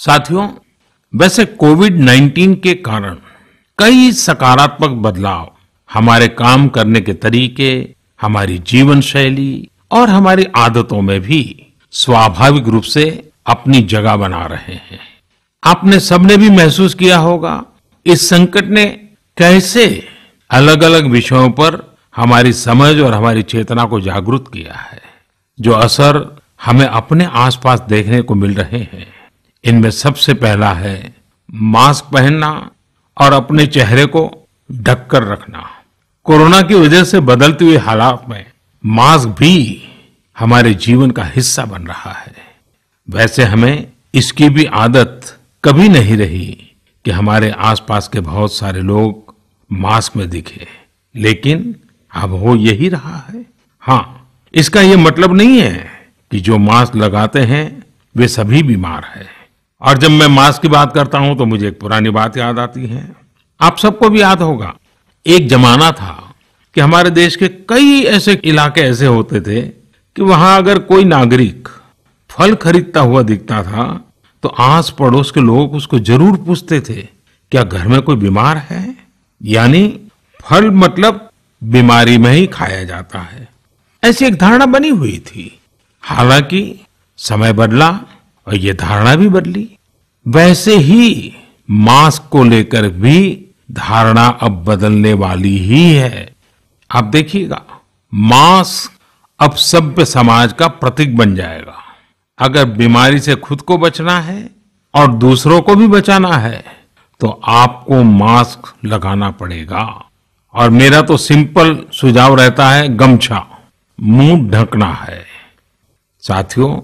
साथियों वैसे कोविड 19 के कारण कई सकारात्मक बदलाव हमारे काम करने के तरीके हमारी जीवन शैली और हमारी आदतों में भी स्वाभाविक रूप से अपनी जगह बना रहे हैं आपने सबने भी महसूस किया होगा इस संकट ने कैसे अलग अलग विषयों पर हमारी समझ और हमारी चेतना को जागृत किया है जो असर हमें अपने आसपास देखने को मिल रहे हैं इनमें सबसे पहला है मास्क पहनना और अपने चेहरे को ढककर रखना कोरोना की वजह से बदलते हुए हालात में मास्क भी हमारे जीवन का हिस्सा बन रहा है वैसे हमें इसकी भी आदत कभी नहीं रही कि हमारे आसपास के बहुत सारे लोग मास्क में दिखे लेकिन अब हो यही रहा है हाँ इसका यह मतलब नहीं है कि जो मास्क लगाते हैं वे सभी बीमार हैं और जब मैं मास्क की बात करता हूं तो मुझे एक पुरानी बात याद आती है आप सबको भी याद होगा एक जमाना था कि हमारे देश के कई ऐसे इलाके ऐसे होते थे कि वहां अगर कोई नागरिक फल खरीदता हुआ दिखता था तो आस पड़ोस के लोग उसको जरूर पूछते थे क्या घर में कोई बीमार है यानी फल मतलब बीमारी में ही खाया जाता है ऐसी एक धारणा बनी हुई थी हालांकि समय बदला और ये धारणा भी बदली वैसे ही मास्क को लेकर भी धारणा अब बदलने वाली ही है आप देखिएगा मास्क अब सभ्य समाज का प्रतीक बन जाएगा अगर बीमारी से खुद को बचना है और दूसरों को भी बचाना है तो आपको मास्क लगाना पड़ेगा और मेरा तो सिंपल सुझाव रहता है गमछा मुंह ढकना है साथियों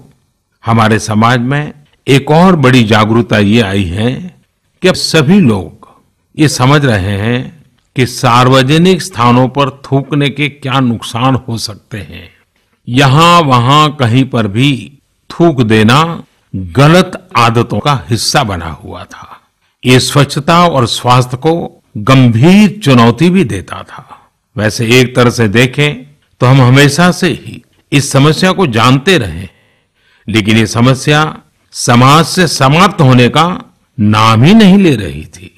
हमारे समाज में एक और बड़ी जागरूकता ये आई है कि अब सभी लोग ये समझ रहे हैं कि सार्वजनिक स्थानों पर थूकने के क्या नुकसान हो सकते हैं यहां वहां कहीं पर भी थूक देना गलत आदतों का हिस्सा बना हुआ था ये स्वच्छता और स्वास्थ्य को गंभीर चुनौती भी देता था वैसे एक तरह से देखें तो हम हमेशा से ही इस समस्या को जानते रहे लेकिन ये समस्या समाज से समाप्त होने का नाम ही नहीं ले रही थी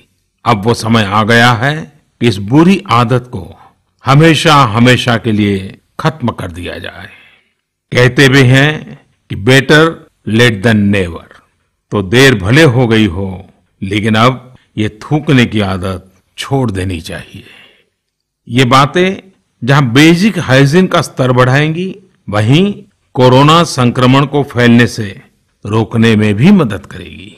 अब वो समय आ गया है कि इस बुरी आदत को हमेशा हमेशा के लिए खत्म कर दिया जाए कहते भी हैं कि बेटर लेट देन नेवर तो देर भले हो गई हो लेकिन अब ये थूकने की आदत छोड़ देनी चाहिए ये बातें जहां बेसिक हाइजीन का स्तर बढ़ाएंगी वहीं कोरोना संक्रमण को फैलने से रोकने में भी मदद करेगी